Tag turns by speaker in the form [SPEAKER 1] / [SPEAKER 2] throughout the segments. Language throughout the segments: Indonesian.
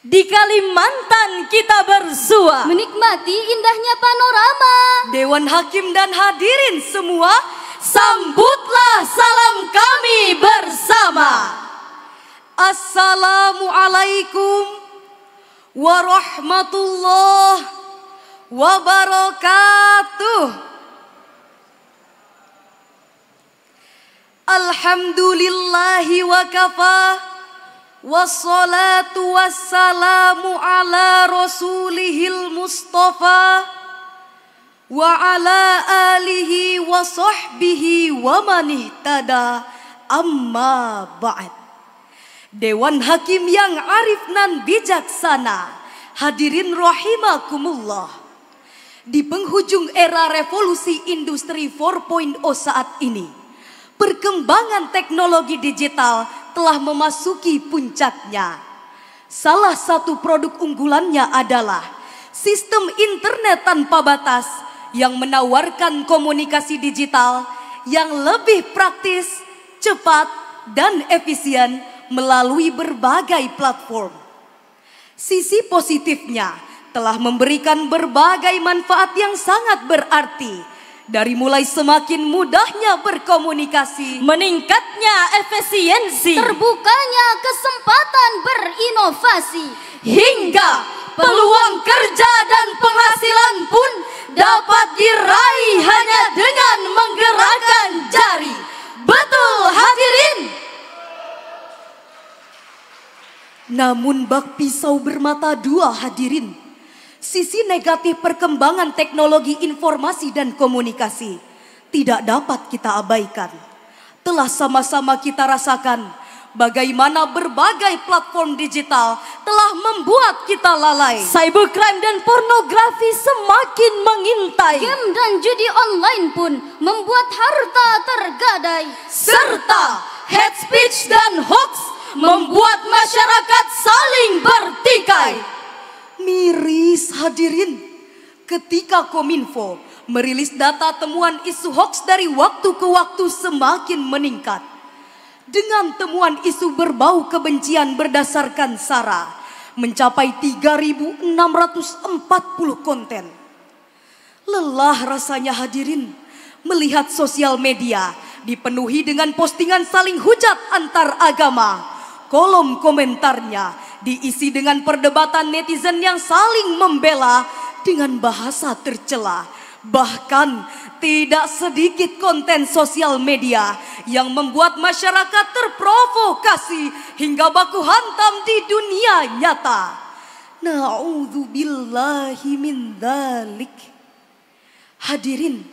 [SPEAKER 1] Di
[SPEAKER 2] Kalimantan kita bersua Menikmati indahnya panorama Dewan Hakim dan hadirin semua Sambutlah salam kami bersama Assalamualaikum warahmatullahi wabarakatuh Alhamdulillahi wakafah Wassalatu wassalamu ala rasulihil mustafa Wa ala alihi wa sahbihi wa manihtada amma ba'd Dewan Hakim yang arif nan bijaksana Hadirin rahimakumullah Di penghujung era revolusi industri 4.0 saat ini Perkembangan teknologi digital telah memasuki puncaknya. Salah satu produk unggulannya adalah sistem internet tanpa batas yang menawarkan komunikasi digital yang lebih praktis, cepat, dan efisien melalui berbagai platform. Sisi positifnya telah memberikan berbagai manfaat yang sangat berarti dari mulai semakin mudahnya berkomunikasi, meningkatnya
[SPEAKER 1] efisiensi, terbukanya kesempatan berinovasi, hingga peluang kerja dan penghasilan pun dapat
[SPEAKER 2] diraih hanya dengan menggerakkan jari. Betul hadirin. Namun bak pisau bermata dua hadirin sisi negatif perkembangan teknologi informasi dan komunikasi tidak dapat kita abaikan. Telah sama-sama kita rasakan bagaimana berbagai platform digital telah membuat kita lalai. Cybercrime dan pornografi semakin mengintai. Game
[SPEAKER 1] dan judi online pun membuat harta tergadai. Serta hate speech dan hoax membuat masyarakat saling bertikai.
[SPEAKER 2] Miris hadirin, ketika Kominfo merilis data temuan isu hoax dari waktu ke waktu semakin meningkat. Dengan temuan isu berbau kebencian berdasarkan SARA mencapai 3.640 konten. Lelah rasanya hadirin melihat sosial media dipenuhi dengan postingan saling hujat antar agama. Kolom komentarnya diisi dengan perdebatan netizen yang saling membela dengan bahasa tercela. Bahkan tidak sedikit konten sosial media yang membuat masyarakat terprovokasi hingga baku hantam di dunia nyata. Na'udzubillahi min dzalik. Hadirin,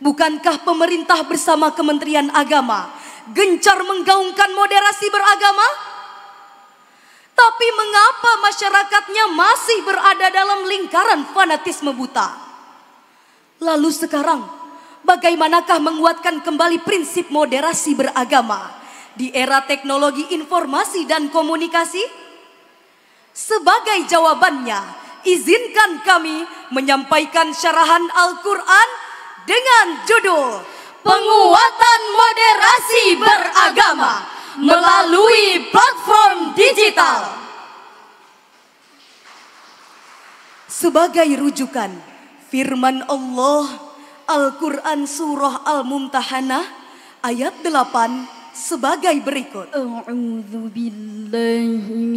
[SPEAKER 2] bukankah pemerintah bersama Kementerian Agama gencar menggaungkan moderasi beragama? Tapi mengapa masyarakatnya masih berada dalam lingkaran fanatisme buta? Lalu sekarang, bagaimanakah menguatkan kembali prinsip moderasi beragama di era teknologi informasi dan komunikasi? Sebagai jawabannya, izinkan kami menyampaikan syarahan Al-Quran dengan judul Penguatan Moderasi Beragama melalui platform digital. Sebagai rujukan, firman Allah Al-Quran Surah Al-Mumtahanah ayat 8
[SPEAKER 1] sebagai berikut. A'udhu billahi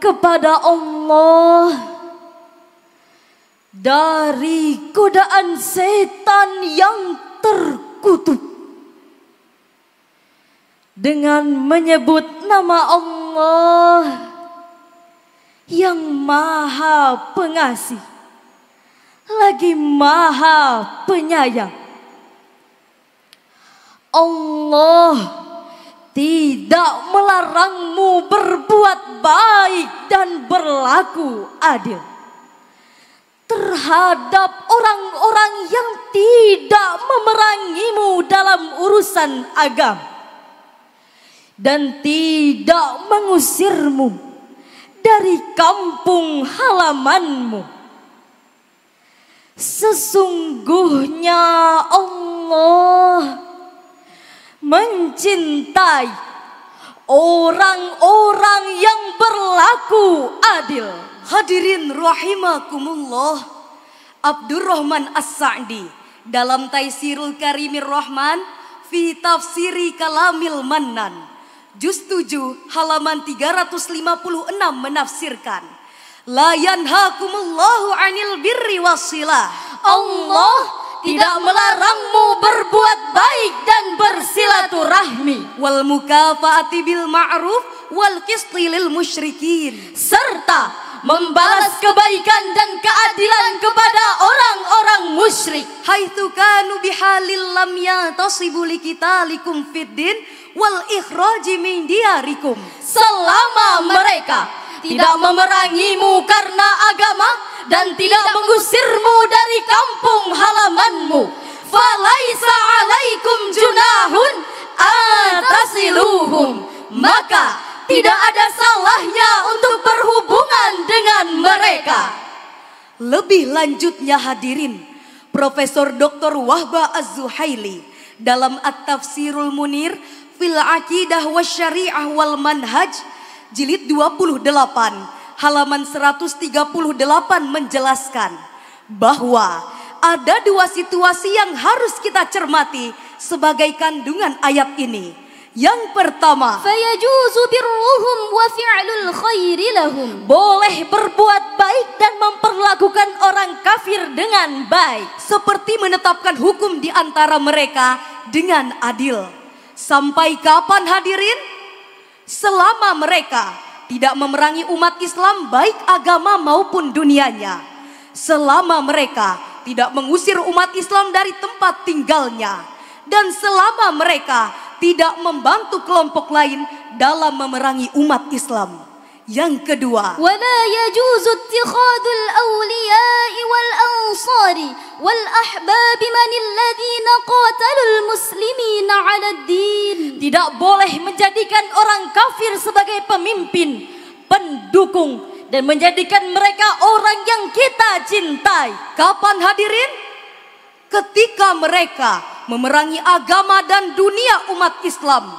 [SPEAKER 2] kepada Allah dari godaan setan yang terkutuk dengan menyebut nama Allah yang Maha Pengasih lagi Maha Penyayang. Allah tidak melarangmu berbuat berbuat baik dan berlaku adil terhadap orang-orang yang tidak memerangimu dalam urusan agama dan tidak mengusirmu dari kampung halamanmu. Sesungguhnya Allah mencintai orang-orang yang berlaku adil. Hadirin rahimakumullah. Abdurrahman As-Sa'di dalam Taisirul Karimir Rahman fi tafsiri kalamil mannan. Juz 7 halaman 356 menafsirkan. La yanhakumullahu anil birri wasilah. Allah tidak melarangmu berbuat baik dan bersilaturahmi wal mukafaati bil ma'ruf wal qisti lil musyrikin serta membalas kebaikan dan keadilan kepada orang-orang musyrik haitsu kanu bihalil lam yatasibu likitalikum fiddin wal ikhraji min diarikum selama mereka tidak memerangimu karena agama dan tidak mengusirmu dari kampung halamanmu falaisa alaikum junahun atasiluhum maka tidak ada salahnya untuk berhubungan dengan mereka lebih lanjutnya hadirin Profesor Dr. Wahba Az-Zuhaili dalam At-Tafsirul Munir fil Aqidah wa Syariah wal Manhaj jilid 28 halaman 138 menjelaskan bahwa ada dua situasi yang harus kita cermati sebagai kandungan ayat ini. Yang pertama, Boleh berbuat baik dan memperlakukan orang kafir dengan baik, seperti menetapkan hukum di antara mereka dengan adil. Sampai kapan hadirin? Selama mereka tidak memerangi umat Islam baik agama maupun dunianya. Selama mereka tidak mengusir umat Islam dari tempat tinggalnya. Dan selama mereka tidak membantu kelompok lain dalam memerangi umat Islam. Yang
[SPEAKER 1] kedua, ولا يجوز اتخاذ الأولياء والأنصار والأحباب من الذين قاتلوا المسلمين على الدين tidak boleh menjadikan orang kafir sebagai pemimpin, pendukung,
[SPEAKER 2] dan menjadikan mereka orang yang kita cintai. Kapan hadirin? Ketika mereka memerangi agama dan dunia umat Islam,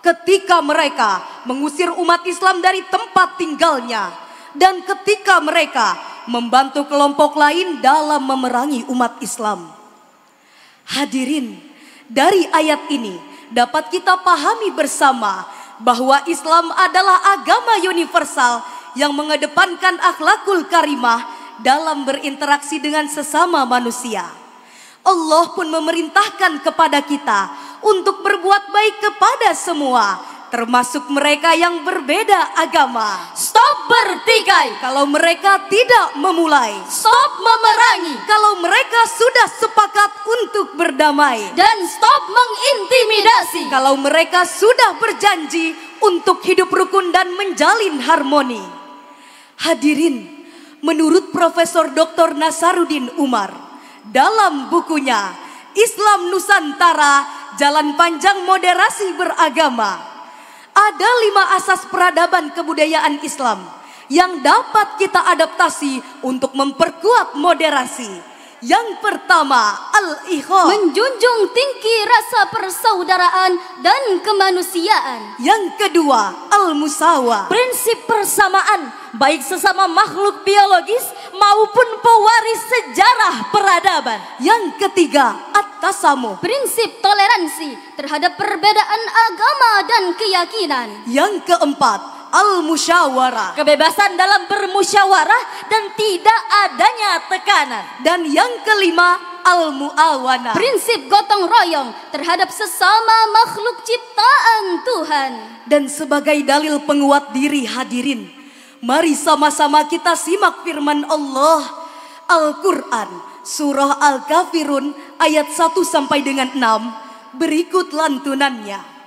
[SPEAKER 2] ketika mereka mengusir umat Islam dari tempat tinggalnya, dan ketika mereka membantu kelompok lain dalam memerangi umat Islam. Hadirin, dari ayat ini dapat kita pahami bersama bahwa Islam adalah agama universal yang mengedepankan akhlakul karimah dalam berinteraksi dengan sesama manusia. Allah pun memerintahkan kepada kita untuk berbuat baik kepada semua, termasuk mereka yang berbeda agama. Stop! bertikai kalau mereka tidak memulai. Stop memerangi kalau mereka sudah sepakat untuk berdamai. Dan stop mengintimidasi kalau mereka sudah berjanji untuk hidup rukun dan menjalin harmoni. Hadirin, menurut Profesor Dr. Nasaruddin Umar, dalam bukunya Islam Nusantara Jalan Panjang Moderasi Beragama, ada lima asas peradaban kebudayaan Islam yang dapat kita adaptasi untuk memperkuat moderasi. Yang
[SPEAKER 1] pertama, al-ikhwan. Menjunjung tinggi rasa persaudaraan dan kemanusiaan. Yang kedua, al-musawa. Prinsip
[SPEAKER 2] persamaan baik sesama makhluk biologis maupun pewaris sejarah peradaban. Yang ketiga,
[SPEAKER 1] at-tasamu. Prinsip toleransi terhadap perbedaan agama dan keyakinan. Yang keempat, al-musyawarah.
[SPEAKER 2] Kebebasan dalam bermusyawarah dan tidak adanya tekanan. Dan yang
[SPEAKER 1] kelima, al-muawana. Prinsip gotong royong terhadap sesama makhluk ciptaan Tuhan.
[SPEAKER 2] Dan sebagai dalil penguat diri hadirin, mari sama-sama kita simak firman Allah Al-Qur'an surah Al-Kafirun ayat 1 sampai dengan 6 berikut lantunannya.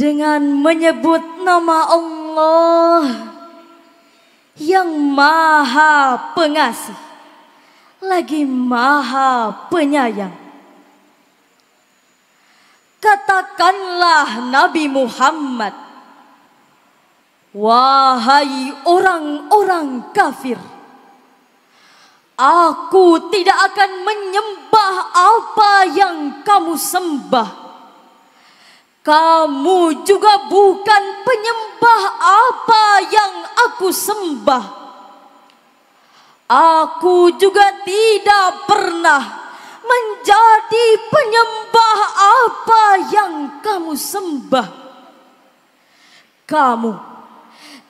[SPEAKER 1] dengan menyebut
[SPEAKER 2] nama Allah yang maha pengasih lagi maha penyayang katakanlah Nabi Muhammad Wahai orang-orang kafir Aku tidak akan menyembah apa yang kamu sembah. Kamu juga bukan penyembah apa yang aku sembah. Aku juga tidak pernah menjadi penyembah apa yang kamu sembah. Kamu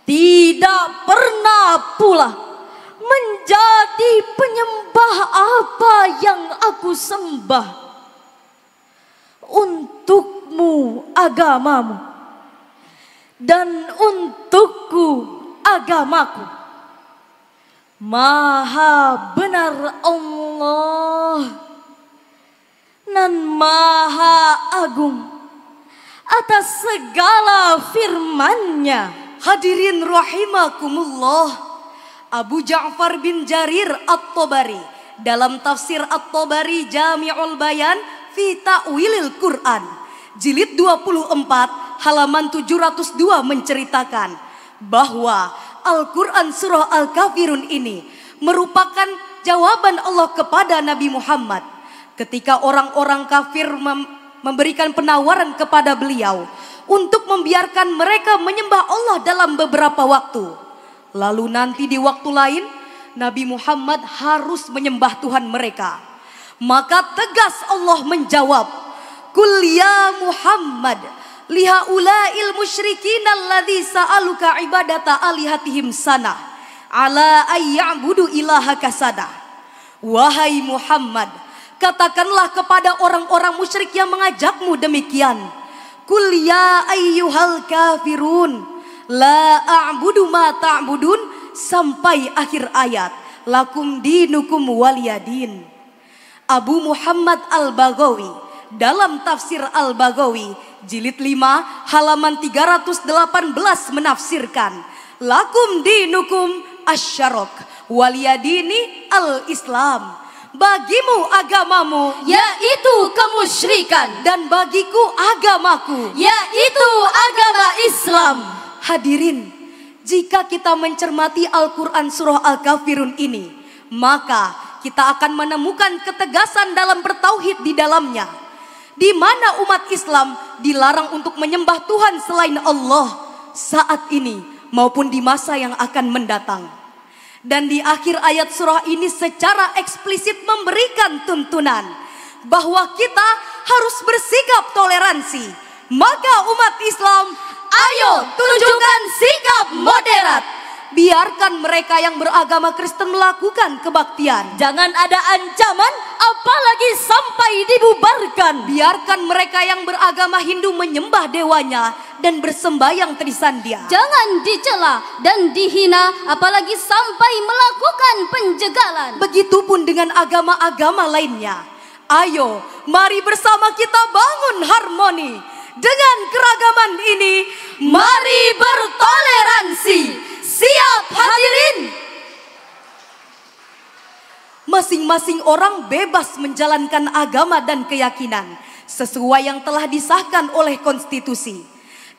[SPEAKER 2] tidak pernah pula menjadi penyembah apa yang aku sembah. Untukmu agamamu dan untukku agamaku. Maha benar Allah dan maha agung atas segala Firman-Nya. Hadirin rahimakumullah. Abu Ja'far bin Jarir at tobari dalam tafsir at tobari Jami'ul Bayan fi Ta'wilil Quran jilid 24 halaman 702 menceritakan bahwa Al-Quran surah Al-Kafirun ini merupakan jawaban Allah kepada Nabi Muhammad ketika orang-orang kafir mem memberikan penawaran kepada beliau untuk membiarkan mereka menyembah Allah dalam beberapa waktu. Lalu nanti di waktu lain Nabi Muhammad harus menyembah Tuhan mereka. Maka tegas Allah menjawab, "Kul ya Muhammad, lihaulail musyrikin alladzi sa'aluka ibadata alihatihim sana ala ayya'budu ilaha kasada." Wahai Muhammad, katakanlah kepada orang-orang musyrik yang mengajakmu demikian. Kul ya ayyuhal kafirun. La a'budu ma ta'budun sampai akhir ayat. Lakum dinukum waliyadin. Abu Muhammad al bagawi dalam tafsir al bagawi jilid 5 halaman 318 menafsirkan lakum dinukum asyarok waliyadini al-islam bagimu agamamu yaitu kemusyrikan dan bagiku agamaku yaitu agama Islam Hadirin, jika kita mencermati Al-Quran Surah Al-Kafirun ini, maka kita akan menemukan ketegasan dalam bertauhid di dalamnya. Di mana umat Islam dilarang untuk menyembah Tuhan selain Allah saat ini maupun di masa yang akan mendatang. Dan di akhir ayat surah ini secara eksplisit memberikan tuntunan bahwa kita harus bersikap toleransi. Maka umat Islam Ayo tunjukkan sikap moderat. Biarkan mereka yang beragama Kristen melakukan kebaktian. Jangan ada ancaman apalagi sampai dibubarkan. Biarkan mereka yang beragama Hindu menyembah dewanya dan bersembahyang dia Jangan dicela dan dihina apalagi sampai melakukan penjegalan. Begitupun dengan agama-agama lainnya. Ayo, mari bersama kita bangun harmoni dengan keragaman ini, mari
[SPEAKER 1] bertoleransi.
[SPEAKER 2] Siap hadirin. Masing-masing orang bebas menjalankan agama dan keyakinan sesuai yang telah disahkan oleh konstitusi.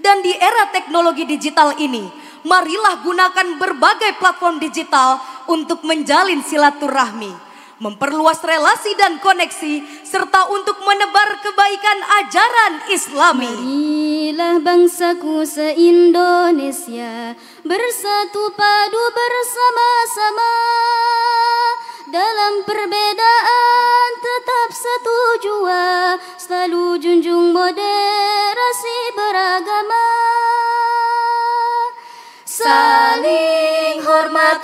[SPEAKER 2] Dan di era teknologi digital ini, marilah gunakan berbagai platform digital untuk menjalin silaturahmi memperluas relasi dan koneksi, serta untuk menebar kebaikan ajaran Islami.
[SPEAKER 1] Marilah bangsaku se-Indonesia, bersatu padu bersama-sama dalam perbedaan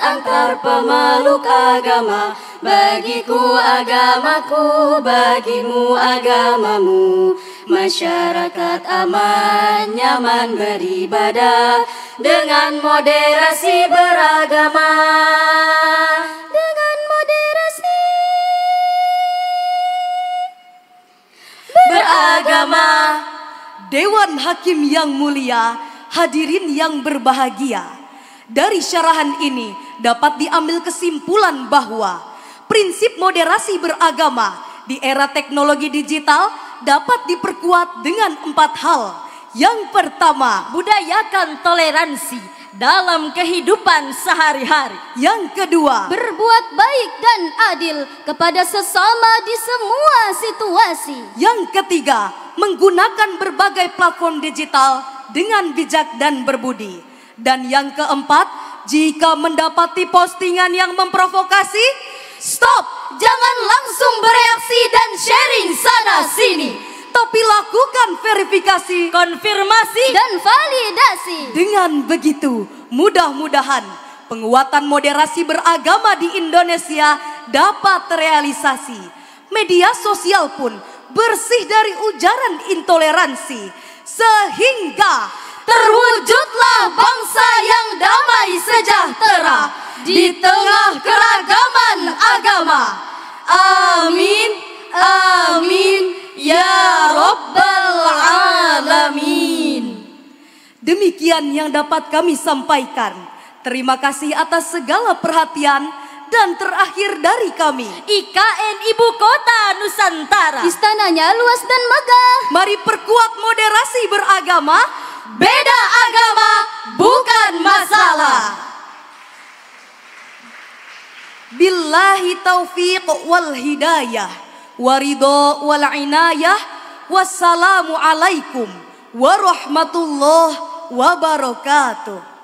[SPEAKER 2] antar pemeluk agama Bagiku agamaku, bagimu agamamu Masyarakat aman, nyaman beribadah Dengan moderasi beragama Dengan moderasi Beragama Dewan Hakim yang mulia, hadirin yang berbahagia Dari syarahan ini, dapat diambil kesimpulan bahwa prinsip moderasi beragama di era teknologi digital dapat diperkuat dengan empat hal. Yang pertama, budayakan toleransi dalam kehidupan sehari-hari. Yang
[SPEAKER 1] kedua, berbuat baik dan adil kepada sesama di semua situasi. Yang
[SPEAKER 2] ketiga, menggunakan berbagai platform digital dengan bijak dan berbudi. Dan yang keempat, jika mendapati postingan yang memprovokasi, stop, jangan langsung bereaksi dan sharing sana sini. Tapi lakukan verifikasi, konfirmasi, dan validasi. Dengan begitu, mudah-mudahan penguatan moderasi beragama di Indonesia dapat terrealisasi. Media sosial pun bersih dari ujaran intoleransi, sehingga terwujudlah bangsa yang damai sejahtera di tengah keragaman agama. Amin, amin, ya Rabbal Alamin. Demikian yang dapat kami sampaikan. Terima kasih atas segala perhatian dan terakhir dari kami. IKN Ibu Kota Nusantara. Istananya luas dan megah. Mari perkuat moderasi beragama beda agama bukan masalah. Billahi taufiq wal hidayah waridho wal inayah wassalamu alaikum warahmatullahi wabarakatuh.